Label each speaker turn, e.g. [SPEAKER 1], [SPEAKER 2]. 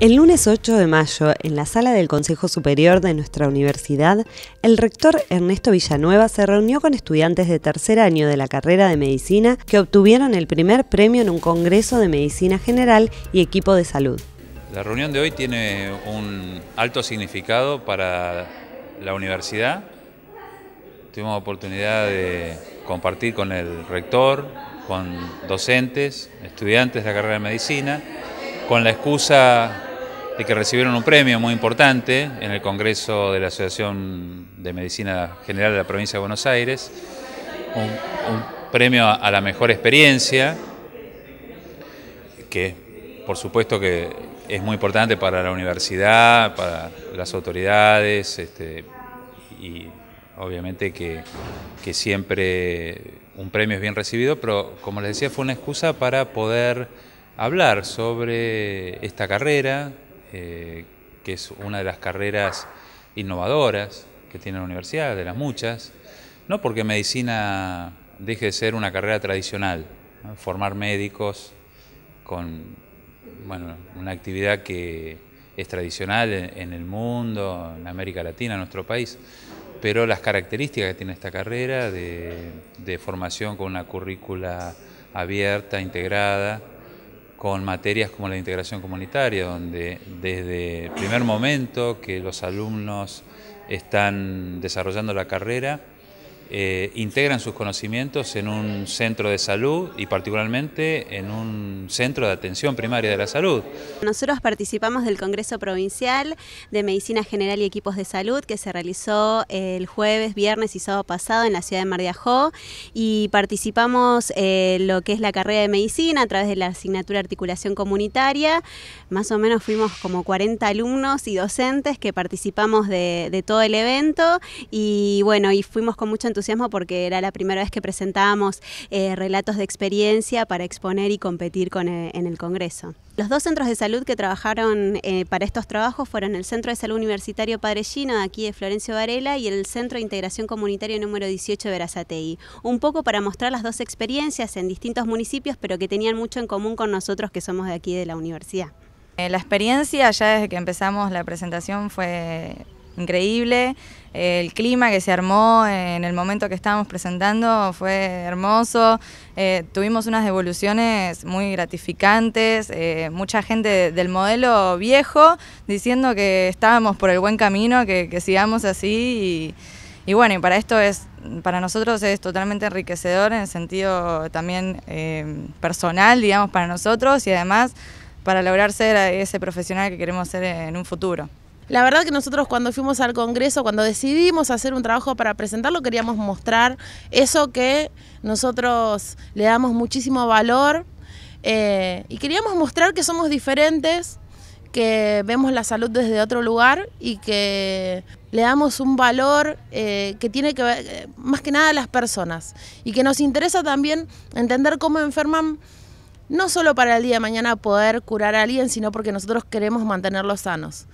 [SPEAKER 1] El lunes 8 de mayo, en la sala del Consejo Superior de nuestra universidad, el rector Ernesto Villanueva se reunió con estudiantes de tercer año de la carrera de medicina que obtuvieron el primer premio en un Congreso de Medicina General y Equipo de Salud.
[SPEAKER 2] La reunión de hoy tiene un alto significado para la universidad. Tuvimos la oportunidad de compartir con el rector, con docentes, estudiantes de la carrera de medicina, con la excusa y que recibieron un premio muy importante en el Congreso de la Asociación de Medicina General de la Provincia de Buenos Aires, un, premio a, la mejor experiencia, que por supuesto que es muy importante para la universidad, para las autoridades, este, y obviamente que, siempre un premio es bien recibido, pero como les decía, fue una excusa para poder hablar sobre esta carrera, eh, que es una de las carreras innovadoras que tiene la universidad, de las muchas, no porque medicina deje de ser una carrera tradicional, formar médicos con una actividad que es tradicional en el mundo, en América Latina, en nuestro país, pero las características que tiene esta carrera de formación con una currícula abierta, integrada, con materias como la integración comunitaria, donde desde el primer momento que los alumnos están desarrollando la carrera, eh, integran sus conocimientos en un centro de salud y particularmente en un centro de atención primaria de la salud.
[SPEAKER 1] Nosotros participamos del Congreso Provincial de Medicina General y Equipos de Salud que se realizó eh, el jueves, viernes y sábado pasado en la ciudad de Mar y participamos en eh, lo que es la carrera de medicina a través de la asignatura articulación comunitaria más o menos fuimos como 40 alumnos y docentes que participamos de, todo el evento y bueno, y fuimos con mucho entusiasmo porque era la primera vez que presentábamos eh, relatos de experiencia para exponer y competir eh, en el Congreso. Los dos centros de salud que trabajaron eh, para estos trabajos fueron el Centro de Salud Universitario Padre Gino, de aquí de Florencio Varela, y el Centro de Integración Comunitaria número 18 de Verazatei. Un poco para mostrar las dos experiencias en distintos municipios, pero que tenían mucho en común con nosotros que somos de aquí de la universidad. Eh, la experiencia ya desde que empezamos la presentación
[SPEAKER 3] fue increíble. Eh, el clima que se armó eh, en el momento que estábamos presentando fue hermoso. tuvimos unas devoluciones muy gratificantes. mucha gente del modelo viejo diciendo que estábamos por el buen camino, que, sigamos así. Y, bueno, y para esto es, para nosotros es totalmente enriquecedor en el sentido también personal, digamos, para nosotros
[SPEAKER 4] y además para lograr ser ese profesional que queremos ser en un futuro. La verdad que nosotros cuando fuimos al Congreso, cuando decidimos hacer un trabajo para presentarlo, queríamos mostrar eso que nosotros le damos muchísimo valor eh, y queríamos mostrar que somos diferentes, que vemos la salud desde otro lugar y que le damos un valor eh, que tiene que ver eh, más que nada a las personas y que nos interesa también entender cómo enferman no solo para el día de mañana poder curar a alguien, sino porque nosotros queremos mantenerlos sanos.